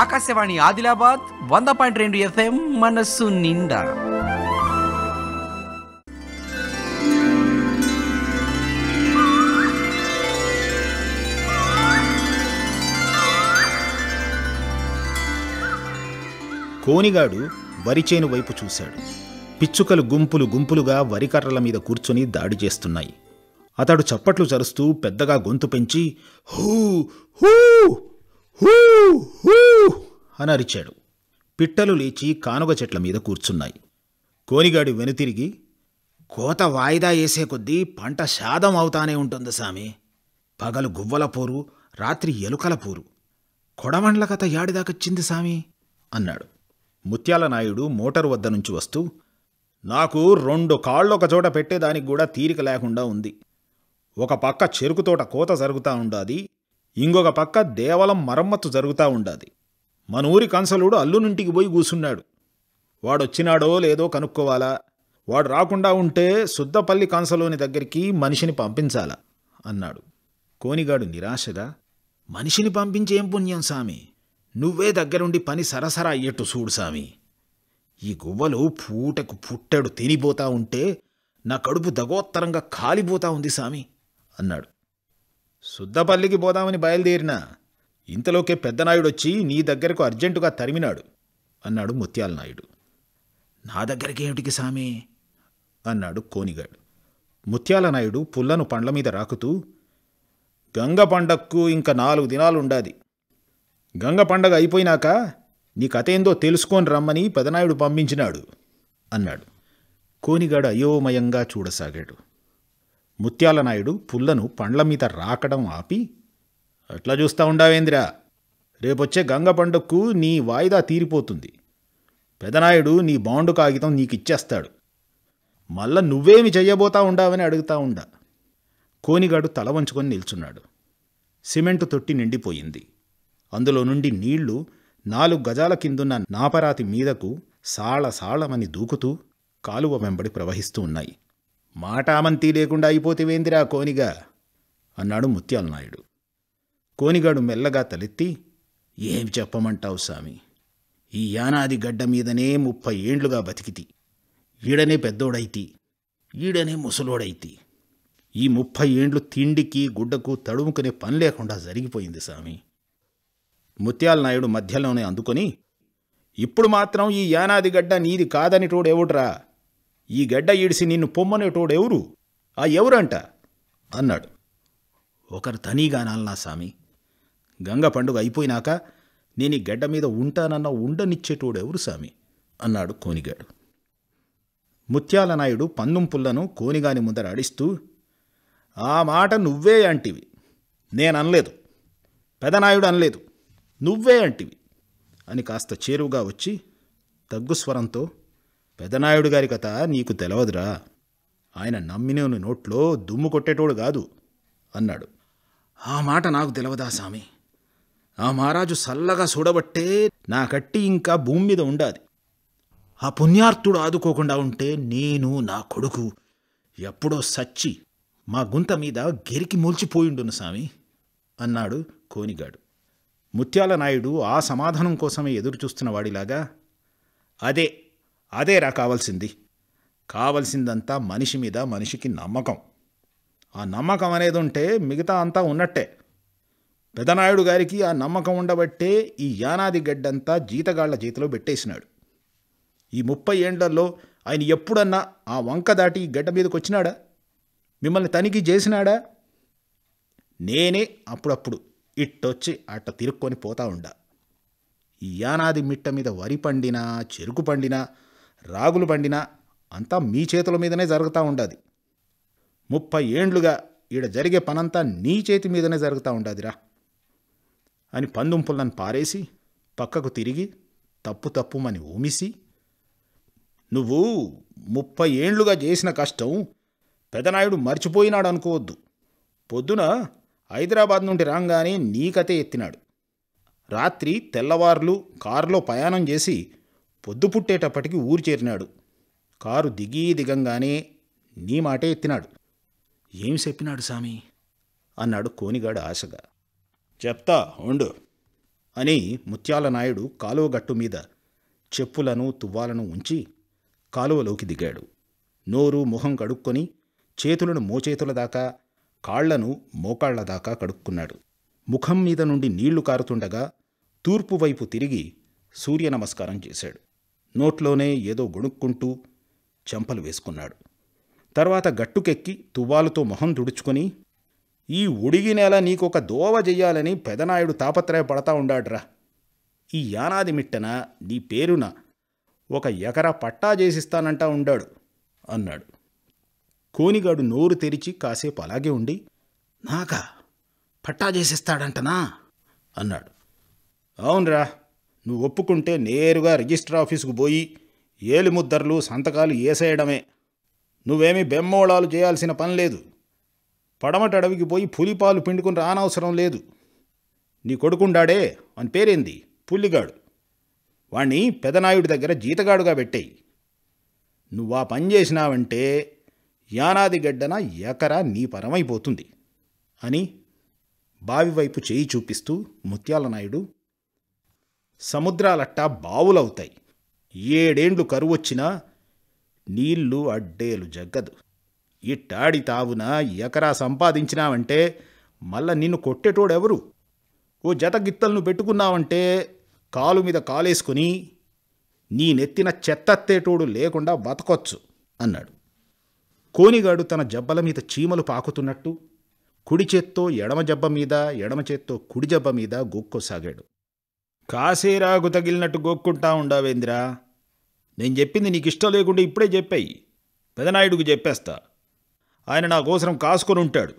ఆకాశవాణి ఆదిలాబాద్ వంద పాయింట్ రెండు ఎఫ్ఎం మనస్సు నిండా కోనిగాడు వరిచేను వైపు చూశాడు పిచ్చుకలు గుంపులు గుంపులుగా వరికర్రల మీద కూర్చొని దాడి చేస్తున్నాయి అతడు చప్పట్లు చరుస్తూ పెద్దగా గొంతు పెంచి హూ హూ హూ హూ అని అరిచాడు పిట్టలు లేచి కానుగ చెట్ల మీద కూర్చున్నాయి కోనిగాడి వెనుతిరిగి కోత వాయిదా వేసే కొద్దీ పంట శాదం అవుతానే ఉంటుంది సామి పగలు గువ్వల పోరు రాత్రి ఎలుకల పోరు కొడవండ్ల కథ యాడిదాకొచ్చింది సామి అన్నాడు ముత్యాల నాయుడు మోటారు వద్ద నుంచి వస్తూ నాకు రెండు కాళ్ళు ఒక చోట పెట్టేదానికి కూడా తీరిక లేకుండా ఉంది ఒక పక్క చెరుకు తోట కోత జరుగుతూ ఉండాది ఇంకొక పక్క దేవలం మరమ్మత్తు జరుగుతూ ఉండాది మన ఊరి కన్సలుడు అల్లునింటికి పోయి కూసున్నాడు వాడొచ్చినాడో లేదో కనుక్కోవాలా వాడు రాకుండా ఉంటే శుద్ధపల్లి కాన్సలోని దగ్గరికి మనిషిని పంపించాలా అన్నాడు కోనిగాడు నిరాశగా మనిషిని పంపించేం పుణ్యం సామి నువ్వే దగ్గరుండి పని సరసరా అయ్యేట్టు చూడు సామి ఈ గువ్వలు పూటకు పుట్టడు తినిపోతా ఉంటే నా కడుపు దగోత్తరంగా కాలిపోతా ఉంది సామి అన్నాడు సుద్దపల్లికి పోదామని బయలుదేరినా ఇంతలోకే పెద్దనాయుడొచ్చి నీ దగ్గరకు అర్జెంటుగా తరిమినాడు అన్నాడు ముత్యాల నాయుడు నా దగ్గరికి ఏమిటికి సామి అన్నాడు కోనిగాడు ముత్యాల నాయుడు పుల్లను పండ్ల మీద రాకుతూ గంగ పండక్కు ఇంకా నాలుగు దినాలుండాది గంగ పండగ అయిపోయినాక నీ కథ ఏందో తెలుసుకొని రమ్మని పెదనాయుడు పంపించినాడు అన్నాడు కోనిగాడు అయోమయంగా చూడసాగాడు ముత్యాలనాయుడు పుల్లను పండ్ల మీద రాకడం ఆపి అట్లా చూస్తా ఉండావేంద్రా రేపొచ్చే గంగ పండుగకు నీ వాయిదా తీరిపోతుంది పెదనాయుడు నీ బాండు కాగితం నీకిచ్చేస్తాడు ఇచ్చేస్తాడు మళ్ళా నువ్వేమి చెయ్యబోతా ఉండావని అడుగుతా ఉండా కోనిగాడు తల వంచుకొని నిల్చున్నాడు సిమెంటు తొట్టి నిండిపోయింది అందులో నుండి నీళ్లు నాలుగు గజాల కిందున్న నాపరాతి మీదకు సాళసాళమని దూకుతూ కాలువ వెంబడి ప్రవహిస్తూ ఉన్నాయి మాటామంతి లేకుండా అయిపోతేవేందిరా కోనిగా అన్నాడు ముత్యాల నాయుడు కోనిగాడు మెల్లగా తలెత్తి ఏం చెప్పమంటావు సామి ఈ యానాది గడ్డ మీదనే ముప్పై ఏండ్లుగా బతికితి ఈడనే పెద్దోడైతి ఈడనే ముసలోడైతి ఈ ముప్పై ఏండ్లు తిండికి గుడ్డకు తడుముకునే పని లేకుండా జరిగిపోయింది సామి ముత్యాల నాయుడు మధ్యలోనే అందుకొని ఇప్పుడు మాత్రం ఈ యానాది గడ్డ నీది కాదని టోడేవుట్రా ఈ గడ్డ ఈడిసి నిన్ను పొమ్మనేటోడు ఎవరు ఆ ఎవరంట అన్నాడు ఒకరు తనీగానాలనా స్వామి గంగ పండుగ అయిపోయినాక నేను ఈ గడ్డ మీద ఉంటానన్న ఉండనిచ్చేటోడు ఎవరు స్వామి అన్నాడు కోనిగాడు ముత్యాలనాయుడు పుల్లను కోనిగాని ముందర అడిస్తూ ఆ మాట నువ్వే అంటివి నేననలేదు పెదనాయుడు అనలేదు నువ్వే అంటివి అని కాస్త చేరువుగా వచ్చి తగ్గు స్వరంతో పెదనాయుడు గారి కథ నీకు తెలవదురా ఆయన నమ్మినోని నోట్లో దుమ్ము కొట్టేటోడు కాదు అన్నాడు ఆ మాట నాకు తెలవదా స్వామి ఆ మహారాజు సల్లగా చూడబట్టే నా కట్టి ఇంకా భూమి మీద ఉండాది ఆ పుణ్యార్థుడు ఆదుకోకుండా ఉంటే నేను నా కొడుకు ఎప్పుడో సచ్చి మా గుంత మీద గెరికి మూల్చిపోయిండును స్వామి అన్నాడు కోనిగాడు ముత్యాల నాయుడు ఆ సమాధానం కోసమే ఎదురుచూస్తున్న వాడిలాగా అదే అదేరా కావాల్సింది కావలసిందంతా మనిషి మీద మనిషికి నమ్మకం ఆ నమ్మకం అనేది ఉంటే మిగతా అంతా ఉన్నట్టే పెదనాయుడు గారికి ఆ నమ్మకం ఉండబట్టే ఈ యానాది గడ్డంతా జీతగాళ్ల చేతిలో పెట్టేసినాడు ఈ ముప్పై ఏండ్లలో ఆయన ఎప్పుడన్నా ఆ వంక దాటి గడ్డ మీదకి వచ్చినాడా మిమ్మల్ని తనిఖీ చేసినాడా నేనే అప్పుడప్పుడు ఇట్టొచ్చి అట్ట తిరుక్కొని పోతా ఉండా ఈ యానాది మిట్ట మీద వరి పండినా చెరుకు పండినా రాగులు పండినా అంతా మీ చేతుల మీదనే జరుగుతూ ఉండాది ముప్పై ఏండ్లుగా ఈడ జరిగే పనంతా నీ చేతి మీదనే జరుగుతూ ఉండాదిరా అని పందుంపులను పారేసి పక్కకు తిరిగి తప్పు తప్పుమని ఊమిసి నువ్వు ముప్పై ఏండ్లుగా చేసిన కష్టం పెదనాయుడు మర్చిపోయినాడు అనుకోవద్దు పొద్దున హైదరాబాద్ నుండి రాగానే నీకతే ఎత్తినాడు రాత్రి తెల్లవార్లు కారులో ప్రయాణం చేసి పొద్దుపుట్టేటప్పటికి ఊరు చేరినాడు కారు దిగి దిగంగానే నీ మాటే ఎత్తినాడు ఏం చెప్పినాడు సామి అన్నాడు కోనిగాడు ఆశగా చెప్తా ఉండు అని ముత్యాల నాయుడు కాలువ గట్టు మీద చెప్పులను తువ్వాలను ఉంచి కాలువలోకి దిగాడు నోరు ముఖం కడుక్కొని చేతులను మోచేతుల దాకా కాళ్లను మోకాళ్ల దాకా కడుక్కున్నాడు ముఖం మీద నుండి నీళ్లు కారుతుండగా తూర్పు వైపు తిరిగి సూర్య నమస్కారం చేశాడు నోట్లోనే ఏదో గొణుక్కుంటూ చెంపలు వేసుకున్నాడు తర్వాత గట్టుకెక్కి తువ్వాలుతో మొహం తుడుచుకొని ఈ ఉడిగి నెల నీకొక దోవ చెయ్యాలని పెదనాయుడు తాపత్రయపడతా ఉండాడ్రా ఈ యానాది మిట్టన నీ పేరున ఒక ఎకరా పట్టా చేసిస్తానంటా ఉండాడు అన్నాడు కోనిగాడు నోరు తెరిచి కాసేపు అలాగే ఉండి నాకా పట్టా చేసిస్తాడంటనా అన్నాడు అవునరా నువ్వు ఒప్పుకుంటే నేరుగా రిజిస్టర్ ఆఫీసుకు పోయి ఏలిముద్దర్లు సంతకాలు ఏసేయడమే నువ్వేమీ బెమ్మోళాలు చేయాల్సిన పని లేదు పడమట అడవికి పోయి పులిపాలు పిండుకుని రానవసరం లేదు నీ కొడుకుండాడే అని పేరేంది పుల్లిగాడు వాణ్ణి పెదనాయుడి దగ్గర జీతగాడుగా పెట్టేయి నువ్వు ఆ పని చేసినావంటే యానాది గడ్డన ఎకరా నీ పరమైపోతుంది అని బావి వైపు చేయి చూపిస్తూ ముత్యాలనాయుడు సముద్రాలట్టా బావులవుతాయి ఏడేండ్లు కరువొచ్చినా నీళ్లు అడ్డేలు జగ్గదు ఇట్టాడి తావున ఎకరా సంపాదించినావంటే మళ్ళా నిన్ను కొట్టేటోడెవరు ఓ జత గిత్తలను పెట్టుకున్నావంటే కాలు మీద కాలేసుకుని నీ నెత్తిన చెత్తత్తేటోడు లేకుండా బతకొచ్చు అన్నాడు కోనిగాడు తన జబ్బల మీద చీమలు పాకుతున్నట్టు కుడి చేత్తో ఎడమ జబ్బ మీద ఎడమ చేత్తో కుడి జబ్బ మీద గొక్కోసాగాడు కాసేరాకు తగిలినట్టు గోక్కుంటా ఉండావేంద్రా నేను చెప్పింది నీకు ఇష్టం లేకుండా ఇప్పుడే చెప్పాయి పెదనాయుడుకు చెప్పేస్తా ఆయన నా కోసరం కాసుకొని ఉంటాడు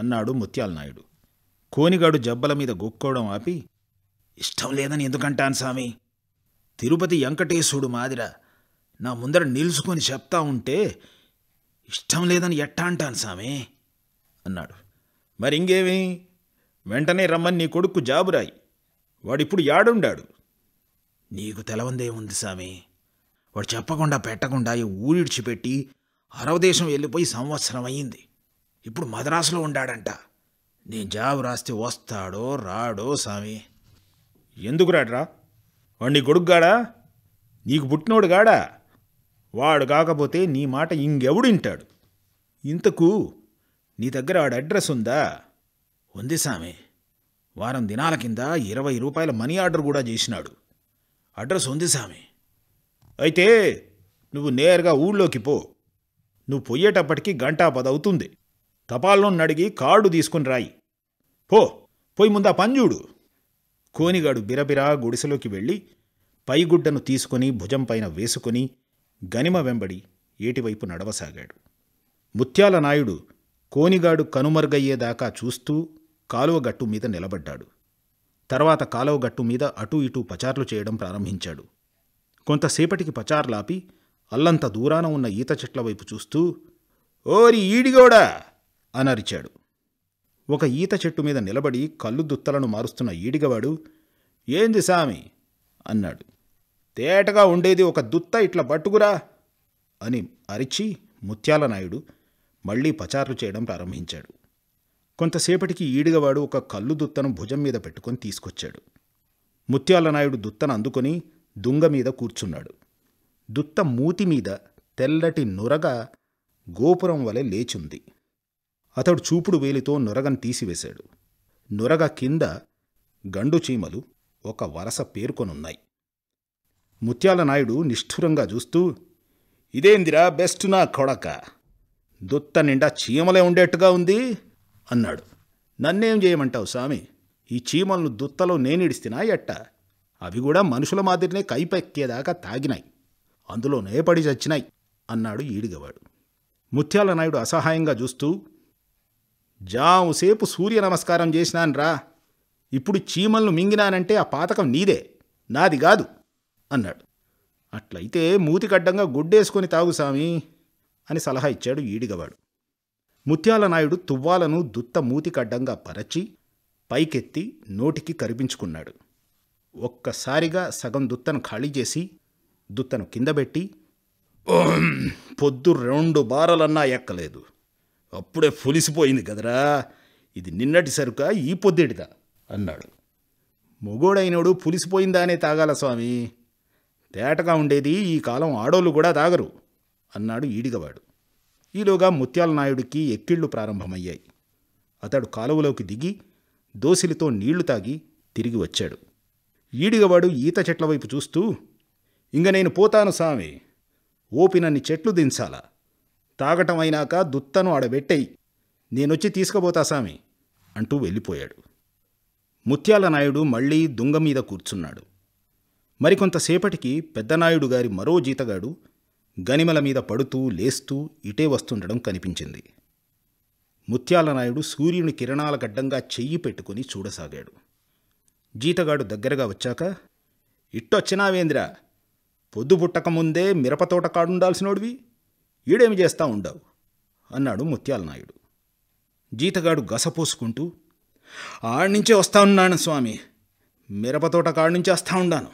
అన్నాడు ముత్యాల నాయుడు కోనిగాడు జబ్బల మీద గొక్కోవడం ఆపి ఇష్టం లేదని ఎందుకంటాను స్వామి తిరుపతి వెంకటేశుడు మాదిర నా ముందర నిలుచుకొని చెప్తా ఉంటే ఇష్టం లేదని ఎట్టా అంటాను స్వామి అన్నాడు మరి ఇంకేమి వెంటనే రమ్మని నీ కొడుకు జాబురాయి వాడిప్పుడు యాడుండాడు నీకు తెలవందే ఉంది సామి వాడు చెప్పకుండా పెట్టకుండా ఈ ఊరిడిచిపెట్టి అరవదేశం వెళ్ళిపోయి సంవత్సరం అయ్యింది ఇప్పుడు మద్రాసులో ఉండాడంట నేను జాబ్ రాస్తే వస్తాడో రాడో సామి ఎందుకు రాడ్రా వాడు నీ కొడుకుగాడా నీకు పుట్టినోడు గాడా వాడు కాకపోతే నీ మాట ఇంకెవడు వింటాడు ఇంతకు నీ దగ్గర వాడు అడ్రస్ ఉందా ఉంది సామే వారం దినాల కింద ఇరవై రూపాయల మనీ ఆర్డర్ కూడా చేసినాడు అడ్రస్ ఉంది సామి అయితే నువ్వు నేరుగా ఊళ్ళోకి పో నువ్వు పోయేటప్పటికి గంటా పదవుతుంది తపాల్లోని అడిగి కార్డు తీసుకుని రాయి పో పోయి ముందా పంజూడు కోనిగాడు బిరబిరా గుడిసెలోకి వెళ్ళి పైగుడ్డను తీసుకుని భుజంపైన వేసుకుని గనిమ వెంబడి ఏటివైపు నడవసాగాడు ముత్యాల నాయుడు కోనిగాడు కనుమరుగయ్యేదాకా చూస్తూ కాలువ గట్టు మీద నిలబడ్డాడు తర్వాత కాలువ గట్టు మీద అటూ ఇటూ పచార్లు చేయడం ప్రారంభించాడు కొంతసేపటికి పచార్లాపి అల్లంత దూరాన ఉన్న ఈత చెట్ల వైపు చూస్తూ ఓరి ఈడిగోడా అనరిచాడు ఒక ఈత చెట్టు మీద నిలబడి కళ్ళు దుత్తలను మారుస్తున్న ఈడిగవాడు ఏంది సామి అన్నాడు తేటగా ఉండేది ఒక దుత్త ఇట్లా పట్టుకురా అని అరిచి ముత్యాలనాయుడు మళ్ళీ పచార్లు చేయడం ప్రారంభించాడు కొంతసేపటికి ఈడిగవాడు ఒక కల్లు దుత్తను భుజం మీద పెట్టుకొని తీసుకొచ్చాడు ముత్యాలనాయుడు దుత్తను అందుకొని దుంగ మీద కూర్చున్నాడు దుత్త మూతి మీద తెల్లటి నొరగ గోపురం వలె లేచుంది అతడు చూపుడు వేలితో నొరగను తీసివేశాడు నొరగ కింద గండు చీమలు ఒక వరస పేర్కొనున్నాయి ముత్యాలనాయుడు నిష్ఠురంగా చూస్తూ ఇదేందిరా బెస్ట్ నా కొడక దుత్త నిండా చీమలే ఉండేట్టుగా ఉంది అన్నాడు నన్నేం చేయమంటావు స్వామి ఈ చీమలను దుత్తలో నేనిడిస్తినా ఎట్ట అవి కూడా మనుషుల మాదిరినే కైపెక్కేదాకా తాగినాయి అందులోనే పడి చచ్చినాయి అన్నాడు ఈడిగవాడు ముత్యాల నాయుడు అసహాయంగా చూస్తూ జాముసేపు సూర్య నమస్కారం చేసినాన్రా ఇప్పుడు చీమలను మింగినానంటే ఆ పాతకం నీదే నాది కాదు అన్నాడు అట్లయితే మూతికడ్డంగా గుడ్డేసుకొని తాగు సామి అని సలహా ఇచ్చాడు ఈడిగవాడు ముత్యాలనాయుడు తువ్వాలను దుత్త మూతికడ్డంగా పరచి పైకెత్తి నోటికి కరిపించుకున్నాడు ఒక్కసారిగా సగం దుత్తను ఖాళీ చేసి దుత్తను కిందబెట్టి పొద్దు రెండు బారలన్నా ఎక్కలేదు అప్పుడే పులిసిపోయింది కదరా ఇది నిన్నటి సరుక ఈ పొద్దుడిదా అన్నాడు మొగోడైనడు పులిసిపోయిందానే తాగాల స్వామి తేటగా ఉండేది ఈ కాలం ఆడోళ్ళు కూడా తాగరు అన్నాడు ఈడిగవాడు ఈలోగా ముత్యాల నాయుడికి ఎక్కిళ్ళు ప్రారంభమయ్యాయి అతడు కాలువలోకి దిగి దోసిలితో నీళ్లు తాగి తిరిగి వచ్చాడు ఈడిగవాడు ఈత చెట్ల వైపు చూస్తూ ఇంక నేను పోతాను సామి ఓపినన్ని చెట్లు దించాలా తాగటం అయినాక దుత్తను ఆడబెట్టేయి నేనొచ్చి తీసుకుపోతా సామి అంటూ వెళ్ళిపోయాడు ముత్యాల నాయుడు మళ్ళీ దుంగ మీద కూర్చున్నాడు మరికొంతసేపటికి పెద్దనాయుడు గారి మరో జీతగాడు గనిమల మీద పడుతూ లేస్తూ ఇటే వస్తుండడం కనిపించింది ముత్యాలనాయుడు సూర్యుని కిరణాల గడ్డంగా చెయ్యి పెట్టుకుని చూడసాగాడు జీతగాడు దగ్గరగా వచ్చాక ఇట్టొచ్చినావేంద్ర పొద్దు పుట్టకముందే మిరపతోట కాడుండాల్సినోడివి ఈడేమి చేస్తా ఉండవు అన్నాడు ముత్యాలనాయుడు జీతగాడు గసపోసుకుంటూ ఆడ్నుంచే వస్తా ఉన్నాను స్వామి మిరపతోట కాడ్నుంచి వస్తా ఉండాను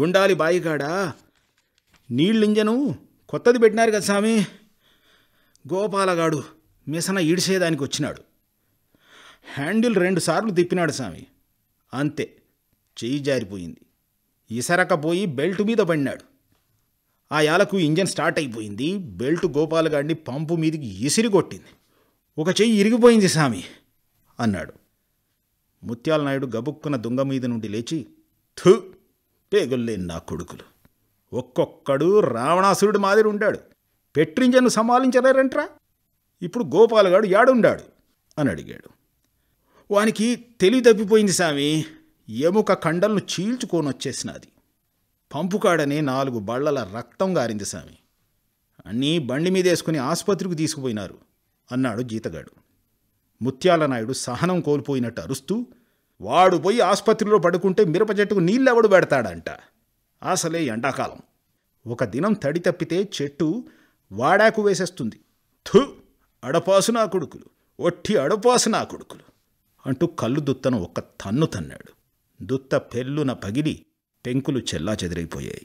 గుండాలి బాయిగాడా నీళ్ళింజను ఇంజను కొత్తది పెట్టినారు కదా స్వామి గోపాలగాడు మిసన ఈడిసేదానికి వచ్చినాడు హ్యాండిల్ రెండు సార్లు తిప్పినాడు స్వామి అంతే చెయ్యి జారిపోయింది ఇసరకపోయి బెల్ట్ మీద పడినాడు ఆ యాలకు ఇంజన్ స్టార్ట్ అయిపోయింది బెల్ట్ గోపాలగాడిని పంపు మీదకి ఇసిరి కొట్టింది ఒక చెయ్యి ఇరిగిపోయింది స్వామి అన్నాడు ముత్యాల నాయుడు గబుక్కున దుంగ మీద నుండి లేచి థు పేగుల్లేని నా కొడుకులు ఒక్కొక్కడు రావణాసురుడు మాదిరి ఉంటాడు పెట్రింజను సమాలించలేరంట్రా ఇప్పుడు గోపాలగాడు యాడుండాడు అని అడిగాడు వానికి తెలివి తప్పిపోయింది సామి ఎముక కండలను చీల్చుకొని వచ్చేసినది పంపుకాడనే నాలుగు బళ్ళల రక్తం గారింది సామి అన్నీ బండి మీదేసుకుని ఆసుపత్రికి తీసుకుపోయినారు అన్నాడు జీతగాడు ముత్యాలనాయుడు సహనం కోల్పోయినట్టు అరుస్తూ వాడు పోయి ఆసుపత్రిలో పడుకుంటే మిరప చెట్టుకు నీళ్ళెవడు పెడతాడంట అసలే ఎండాకాలం ఒక దినం తడి తప్పితే చెట్టు వాడాకు వేసేస్తుంది థు అడపాసు నా కొడుకులు ఒట్టి అడపాసు నా కొడుకులు అంటూ కళ్ళు దుత్తను ఒక్క తన్ను తన్నాడు దుత్త పెళ్ళున పగిలి పెంకులు చెల్లా చెదిరైపోయాయి